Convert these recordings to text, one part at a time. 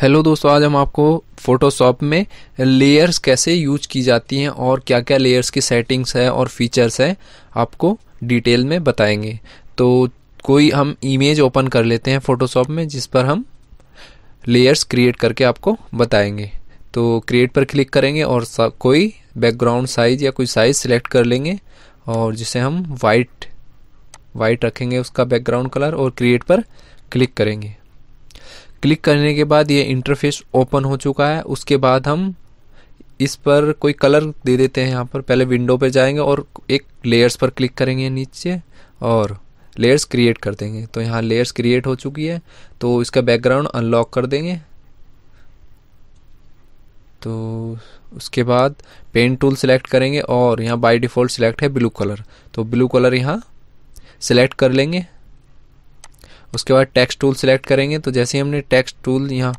hello दोस्तों आज हम आपको फ़ोटोशॉप में लेयर्स कैसे यूज की जाती हैं और क्या क्या लेयर्स की सेटिंग्स है और फीचर्स है आपको डिटेल में बताएंगे तो कोई हम इमेज ओपन कर लेते हैं फ़ोटोशॉप में जिस पर हम लेयर्स क्रिएट करके आपको बताएंगे तो क्रिएट पर क्लिक करेंगे और कोई बैकग्राउंड साइज़ या कोई साइज़ सिलेक्ट कर लेंगे और जिसे हम वाइट वाइट रखेंगे उसका बैकग्राउंड कलर और क्रिएट पर क्लिक करेंगे क्लिक करने के बाद ये इंटरफेस ओपन हो चुका है उसके बाद हम इस पर कोई कलर दे देते हैं यहाँ पर पहले विंडो पर जाएंगे और एक लेयर्स पर क्लिक करेंगे नीचे और लेयर्स क्रिएट कर देंगे तो यहाँ लेयर्स क्रिएट हो चुकी है तो इसका बैकग्राउंड अनलॉक कर देंगे तो उसके बाद पेन टूल सेलेक्ट करेंगे और यहाँ बाय डिफ़ॉल्ट सिलेक्ट है ब्लू कलर तो ब्लू कलर यहाँ सेलेक्ट कर लेंगे उसके बाद टेक्स टूल सेलेक्ट करेंगे तो जैसे ही हमने टेक्स टूल यहाँ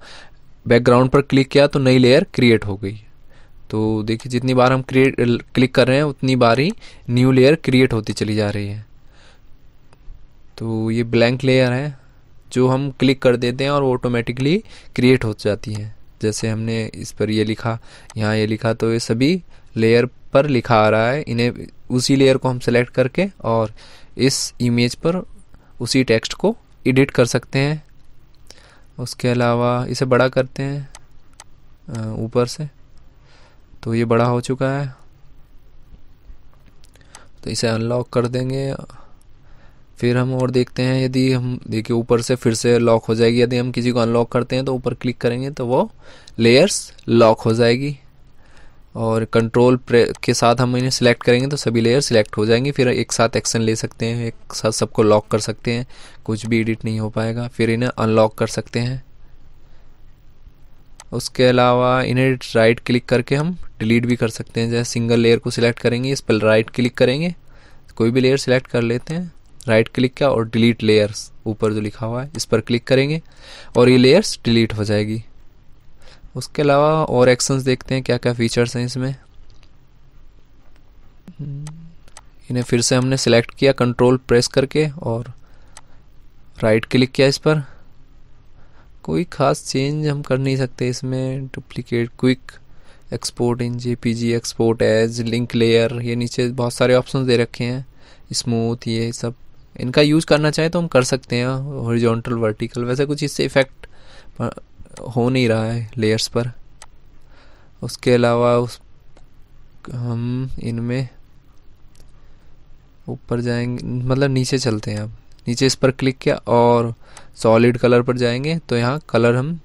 बैकग्राउंड पर क्लिक किया तो नई लेयर क्रिएट हो गई तो देखिए जितनी बार हम क्रिएट क्लिक कर रहे हैं उतनी बार ही न्यू लेयर क्रिएट होती चली जा रही है तो ये ब्लैंक लेयर है जो हम क्लिक कर देते हैं और ऑटोमेटिकली क्रिएट हो जाती है जैसे हमने इस पर ये लिखा यहाँ ये लिखा तो ये सभी लेयर पर लिखा आ रहा है इन्हें उसी लेयर को हम सेलेक्ट करके और इस इमेज पर उसी टेक्स्ट को एडिट कर सकते हैं उसके अलावा इसे बड़ा करते हैं ऊपर से तो ये बड़ा हो चुका है तो इसे अनलॉक कर देंगे फिर हम और देखते हैं यदि हम देखिए ऊपर से फिर से लॉक हो जाएगी यदि हम किसी को अनलॉक करते हैं तो ऊपर क्लिक करेंगे तो वो लेयर्स लॉक हो जाएगी और कंट्रोल के साथ हम इन्हें सिलेक्ट करेंगे तो सभी लेयर सिलेक्ट हो जाएंगे फिर एक साथ एक्शन ले सकते हैं एक साथ सबको लॉक कर सकते हैं कुछ भी एडिट नहीं हो पाएगा फिर इन्हें अनलॉक कर सकते हैं उसके अलावा इन्हें राइट क्लिक करके हम डिलीट भी कर सकते हैं जैसे सिंगल लेयर को सिलेक्ट करेंगे इस पर राइट क्लिक करेंगे कोई भी लेयर सिलेक्ट कर लेते हैं राइट क्लिक का और डिलीट लेयर्स ऊपर जो लिखा हुआ है इस पर क्लिक करेंगे और ये लेयर्स डिलीट हो जाएगी उसके अलावा और एक्शंस देखते हैं क्या क्या फीचर्स हैं इसमें हम्म, इन्हें फिर से हमने सेलेक्ट किया कंट्रोल प्रेस करके और राइट क्लिक किया इस पर कोई ख़ास चेंज हम कर नहीं सकते इसमें duplicate quick export in J P G export as link layer ये नीचे बहुत सारे ऑप्शन दे रखे हैं स्मूथ ये सब इनका यूज़ करना चाहें तो हम कर सकते हैं हॉरिजॉन्टल वर्टिकल वैसे कुछ इससे इफेक्ट हो नहीं रहा है लेयर्स पर उसके अलावा उस हम इनमें ऊपर जाएंगे मतलब नीचे चलते हैं अब नीचे इस पर क्लिक किया और सॉलिड कलर पर जाएंगे तो यहाँ कलर हम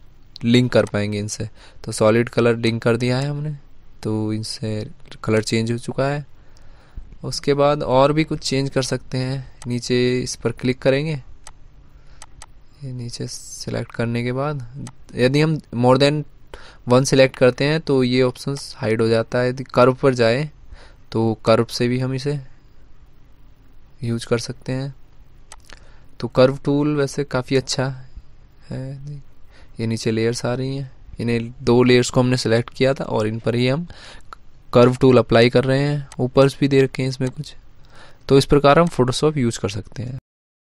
लिंक कर पाएंगे इनसे तो सॉलिड कलर लिंक कर दिया है हमने तो इनसे कलर चेंज हो चुका है उसके बाद और भी कुछ चेंज कर सकते हैं नीचे इस पर क्लिक करेंगे ये नीचे सेलेक्ट करने के बाद यदि हम मोर देन वन सिलेक्ट करते हैं तो ये ऑप्शन हाइड हो जाता है यदि कर्व पर जाए तो कर्व से भी हम इसे यूज कर सकते हैं तो कर्व टूल वैसे काफ़ी अच्छा है ये नीचे लेयर्स आ रही हैं इन्हें दो लेयर्स को हमने सेलेक्ट किया था और इन पर ही हम कर्व टूल अप्लाई कर रहे हैं ऊपर भी दे रखे हैं इसमें कुछ तो इस प्रकार हम फोटोशॉप यूज कर सकते हैं